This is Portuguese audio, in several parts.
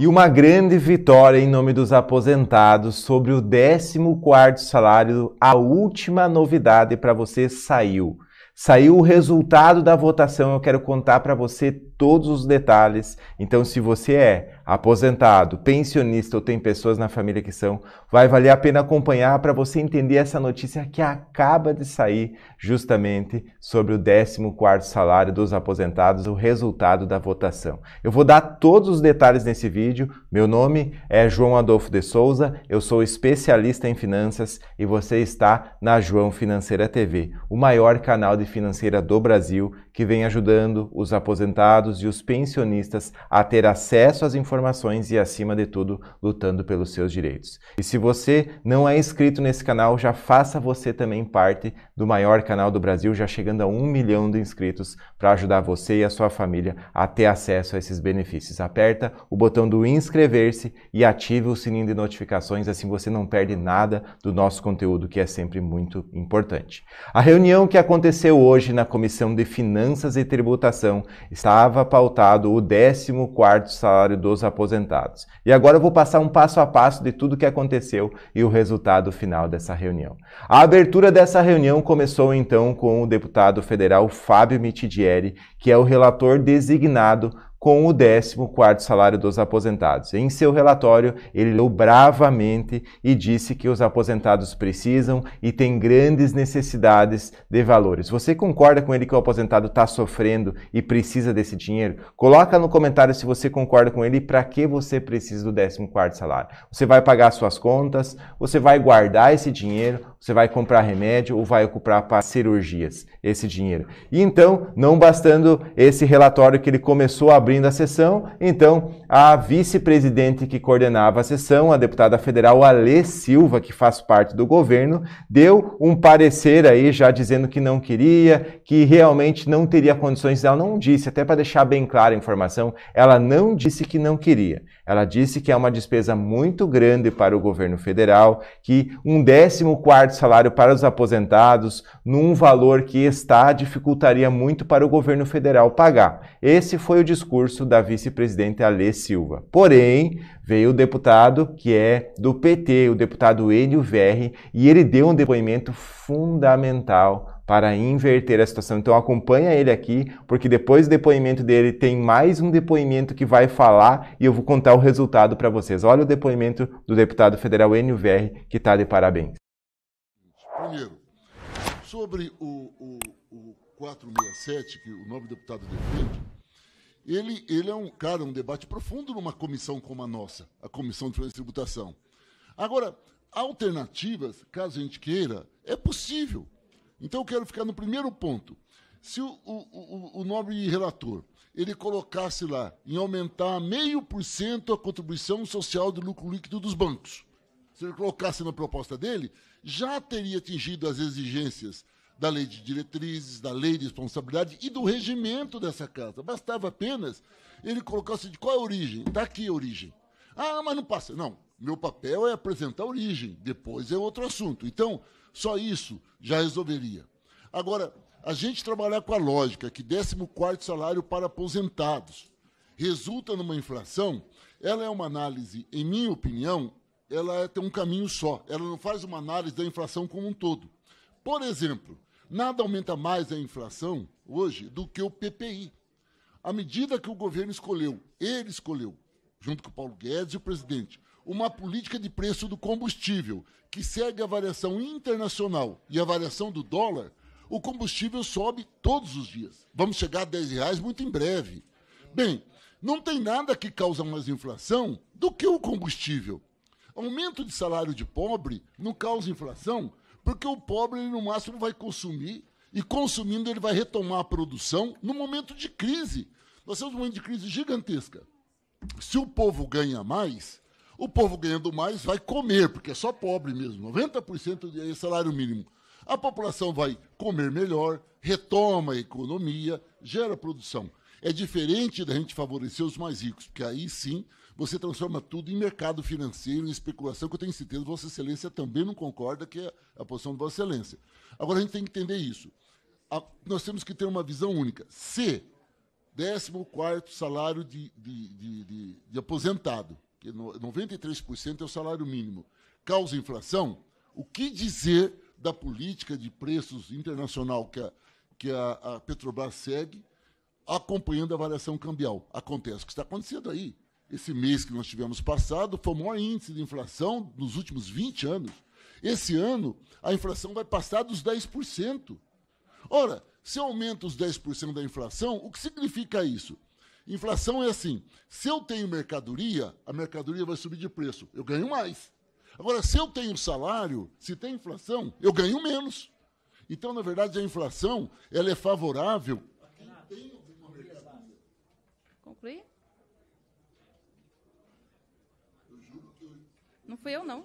e uma grande vitória em nome dos aposentados sobre o 14º salário. A última novidade para você saiu. Saiu o resultado da votação, eu quero contar para você todos os detalhes. Então, se você é aposentado, pensionista ou tem pessoas na família que são, vai valer a pena acompanhar para você entender essa notícia que acaba de sair justamente sobre o 14º salário dos aposentados, o resultado da votação. Eu vou dar todos os detalhes nesse vídeo. Meu nome é João Adolfo de Souza, eu sou especialista em finanças e você está na João Financeira TV, o maior canal de financeira do Brasil que vem ajudando os aposentados e os pensionistas a ter acesso às informações e, acima de tudo, lutando pelos seus direitos. E se você não é inscrito nesse canal, já faça você também parte do maior canal do Brasil, já chegando a um milhão de inscritos para ajudar você e a sua família a ter acesso a esses benefícios. Aperta o botão do inscrever-se e ative o sininho de notificações, assim você não perde nada do nosso conteúdo, que é sempre muito importante. A reunião que aconteceu hoje na Comissão de Finanças e Tributação estava estava pautado o 14º salário dos aposentados. E agora eu vou passar um passo a passo de tudo que aconteceu e o resultado final dessa reunião. A abertura dessa reunião começou então com o deputado federal Fábio Mitidieri, que é o relator designado com o 14 salário dos aposentados. Em seu relatório, ele leu bravamente e disse que os aposentados precisam e têm grandes necessidades de valores. Você concorda com ele que o aposentado está sofrendo e precisa desse dinheiro? Coloca no comentário se você concorda com ele e para que você precisa do 14 salário. Você vai pagar suas contas, você vai guardar esse dinheiro, você vai comprar remédio ou vai ocupar para cirurgias esse dinheiro. E então, não bastando esse relatório que ele começou abrindo a sessão, então a vice-presidente que coordenava a sessão, a deputada federal Alê Silva, que faz parte do governo, deu um parecer aí já dizendo que não queria, que realmente não teria condições. Ela não disse, até para deixar bem clara a informação, ela não disse que não queria. Ela disse que é uma despesa muito grande para o governo federal, que um décimo quarto salário para os aposentados, num valor que está, dificultaria muito para o governo federal pagar. Esse foi o discurso da vice-presidente Alê Silva. Porém, veio o deputado que é do PT, o deputado Enio Verri, e ele deu um depoimento fundamental para inverter a situação. Então acompanha ele aqui, porque depois do depoimento dele tem mais um depoimento que vai falar e eu vou contar o resultado para vocês. Olha o depoimento do deputado federal Enio VR, que está de parabéns. Primeiro, sobre o, o, o 467, que o novo deputado defende, ele, ele é um cara, um debate profundo numa comissão como a nossa, a Comissão de Finanças e Tributação. Agora, alternativas, caso a gente queira, é possível. Então eu quero ficar no primeiro ponto. Se o, o, o, o nobre relator ele colocasse lá em aumentar meio por cento a contribuição social do lucro líquido dos bancos, se ele colocasse na proposta dele, já teria atingido as exigências da lei de diretrizes, da lei de responsabilidade e do regimento dessa casa. Bastava apenas ele colocasse de qual é a origem, daqui a origem. Ah, mas não passa. Não, meu papel é apresentar a origem, depois é outro assunto. Então, só isso já resolveria. Agora, a gente trabalhar com a lógica que 14 salário para aposentados resulta numa inflação, ela é uma análise, em minha opinião, ela é, tem um caminho só. Ela não faz uma análise da inflação como um todo. Por exemplo, nada aumenta mais a inflação hoje do que o PPI. À medida que o governo escolheu, ele escolheu, junto com o Paulo Guedes e o presidente, uma política de preço do combustível que segue a variação internacional e a variação do dólar, o combustível sobe todos os dias. Vamos chegar a 10 reais muito em breve. Bem, não tem nada que causa mais inflação do que o combustível. Aumento de salário de pobre não causa inflação, porque o pobre ele, no máximo vai consumir e consumindo ele vai retomar a produção no momento de crise. Nós temos um momento de crise gigantesca. Se o povo ganha mais, o povo ganhando mais vai comer, porque é só pobre mesmo. 90% de salário mínimo. A população vai comer melhor, retoma a economia, gera produção. É diferente da gente favorecer os mais ricos, porque aí sim você transforma tudo em mercado financeiro, em especulação, que eu tenho certeza que Vossa Excelência também não concorda, que é a posição de Vossa Excelência. Agora a gente tem que entender isso. A, nós temos que ter uma visão única. Se 14 salário de, de, de, de aposentado que 93% é o salário mínimo, causa inflação, o que dizer da política de preços internacional que a, que a, a Petrobras segue, acompanhando a variação cambial? Acontece o que está acontecendo aí. Esse mês que nós tivemos passado foi o maior índice de inflação nos últimos 20 anos. Esse ano, a inflação vai passar dos 10%. Ora, se aumenta os 10% da inflação, o que significa isso? Inflação é assim: se eu tenho mercadoria, a mercadoria vai subir de preço, eu ganho mais. Agora, se eu tenho salário, se tem inflação, eu ganho menos. Então, na verdade, a inflação ela é favorável Concluí? Não fui eu, não.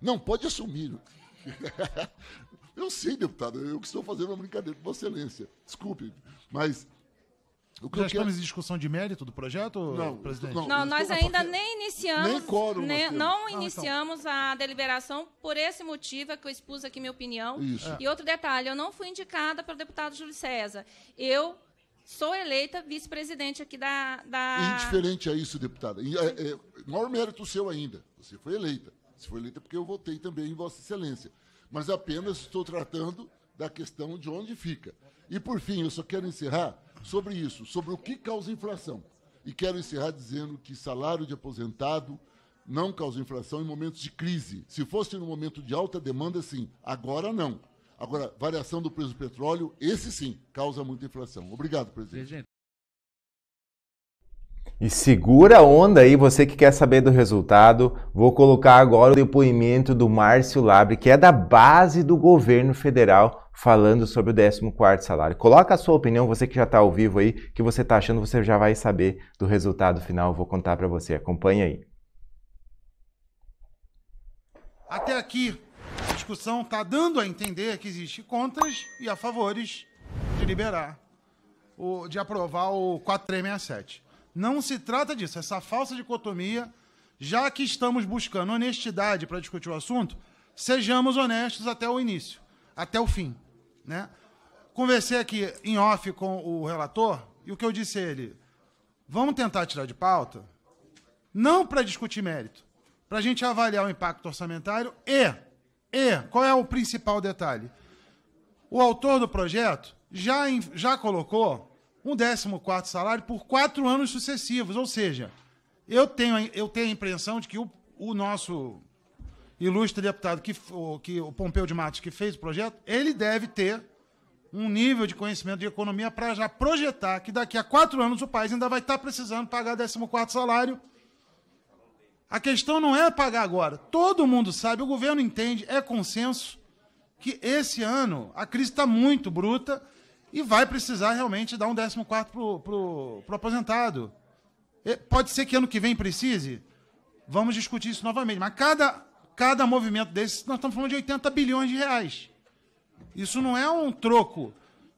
Não, pode assumir. Eu sei, deputado, eu que estou fazendo uma brincadeira com Vossa Excelência. Desculpe, mas o que Já estamos em discussão de mérito do projeto, não, presidente? Não, não nós ainda nem iniciamos. Nem coro. nem, né, não ah, então. iniciamos então. a deliberação por esse motivo, é que eu expus aqui minha opinião. Isso. É. E outro detalhe, eu não fui indicada pelo deputado Júlio César. Eu sou eleita vice-presidente aqui da, da. Indiferente a isso, deputada. É, é, maior é mérito seu ainda. Você foi eleita. Você foi eleita porque eu votei também em Vossa Excelência. Mas apenas estou tratando da questão de onde fica. E, por fim, eu só quero encerrar sobre isso, sobre o que causa inflação. E quero encerrar dizendo que salário de aposentado não causa inflação em momentos de crise. Se fosse no momento de alta demanda, sim. Agora, não. Agora, variação do preço do petróleo, esse sim, causa muita inflação. Obrigado, presidente. E segura a onda aí, você que quer saber do resultado, vou colocar agora o depoimento do Márcio Labre, que é da base do governo federal, falando sobre o 14 salário. Coloca a sua opinião, você que já está ao vivo aí, que você está achando, você já vai saber do resultado final, vou contar para você, acompanha aí. Até aqui, a discussão está dando a entender que existe contras e a favores de liberar, de aprovar o 4367. Não se trata disso. Essa falsa dicotomia, já que estamos buscando honestidade para discutir o assunto, sejamos honestos até o início, até o fim. Né? Conversei aqui em off com o relator e o que eu disse a ele: vamos tentar tirar de pauta, não para discutir mérito, para a gente avaliar o impacto orçamentário e, e qual é o principal detalhe? O autor do projeto já, já colocou um 14 quarto salário por quatro anos sucessivos. Ou seja, eu tenho, eu tenho a impressão de que o, o nosso ilustre deputado, que, o, que, o Pompeu de Matos, que fez o projeto, ele deve ter um nível de conhecimento de economia para já projetar que daqui a quatro anos o país ainda vai estar tá precisando pagar 14 quarto salário. A questão não é pagar agora. Todo mundo sabe, o governo entende, é consenso, que esse ano a crise está muito bruta e vai precisar realmente dar um 14 pro, pro, pro aposentado. Pode ser que ano que vem precise? Vamos discutir isso novamente. Mas cada, cada movimento desse, nós estamos falando de 80 bilhões de reais. Isso não é um troco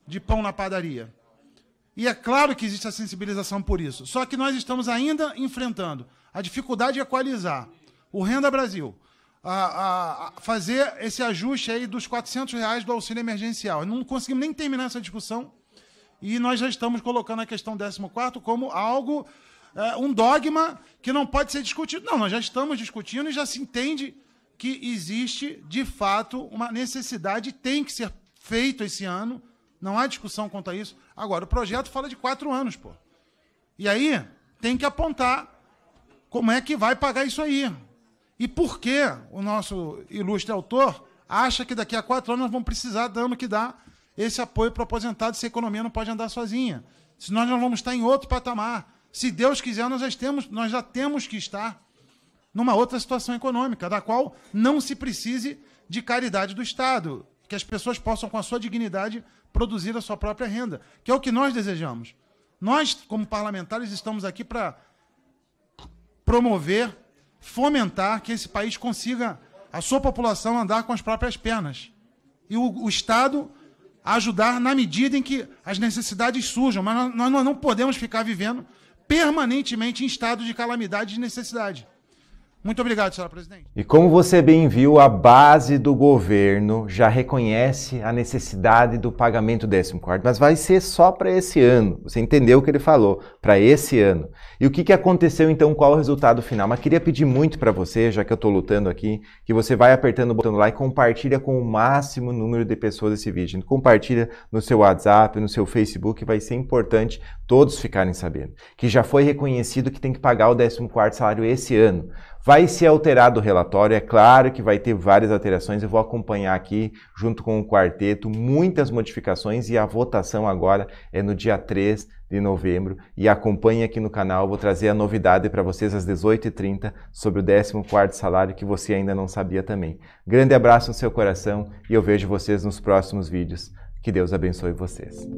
de pão na padaria. E é claro que existe a sensibilização por isso. Só que nós estamos ainda enfrentando a dificuldade de equalizar o Renda Brasil, a, a fazer esse ajuste aí dos 400 reais do auxílio emergencial. Não conseguimos nem terminar essa discussão e nós já estamos colocando a questão 14 como algo, é, um dogma que não pode ser discutido. Não, nós já estamos discutindo e já se entende que existe, de fato, uma necessidade, tem que ser feito esse ano, não há discussão quanto a isso. Agora, o projeto fala de quatro anos, pô. E aí, tem que apontar como é que vai pagar isso aí. E por que o nosso ilustre autor acha que daqui a quatro anos nós vamos precisar, dando que dá, esse apoio para aposentado, se a economia não pode andar sozinha? Se nós não vamos estar em outro patamar. Se Deus quiser, nós já, temos, nós já temos que estar numa outra situação econômica, da qual não se precise de caridade do Estado, que as pessoas possam, com a sua dignidade, produzir a sua própria renda, que é o que nós desejamos. Nós, como parlamentares, estamos aqui para promover fomentar que esse país consiga, a sua população, andar com as próprias pernas. E o, o Estado ajudar na medida em que as necessidades surjam. Mas nós, nós não podemos ficar vivendo permanentemente em estado de calamidade e de necessidade. Muito obrigado, senhora presidente. E como você bem viu, a base do governo já reconhece a necessidade do pagamento 14 mas vai ser só para esse ano. Você entendeu o que ele falou, para esse ano. E o que, que aconteceu então, qual o resultado final? Mas queria pedir muito para você, já que eu estou lutando aqui, que você vai apertando o botão lá e compartilha com o máximo número de pessoas esse vídeo. Compartilha no seu WhatsApp, no seu Facebook, vai ser importante todos ficarem sabendo que já foi reconhecido que tem que pagar o 14 salário esse ano. Vai ser alterado o relatório, é claro que vai ter várias alterações. Eu vou acompanhar aqui, junto com o quarteto, muitas modificações e a votação agora é no dia 3 de novembro. E acompanhe aqui no canal, eu vou trazer a novidade para vocês às 18h30 sobre o 14 salário que você ainda não sabia também. Grande abraço no seu coração e eu vejo vocês nos próximos vídeos. Que Deus abençoe vocês.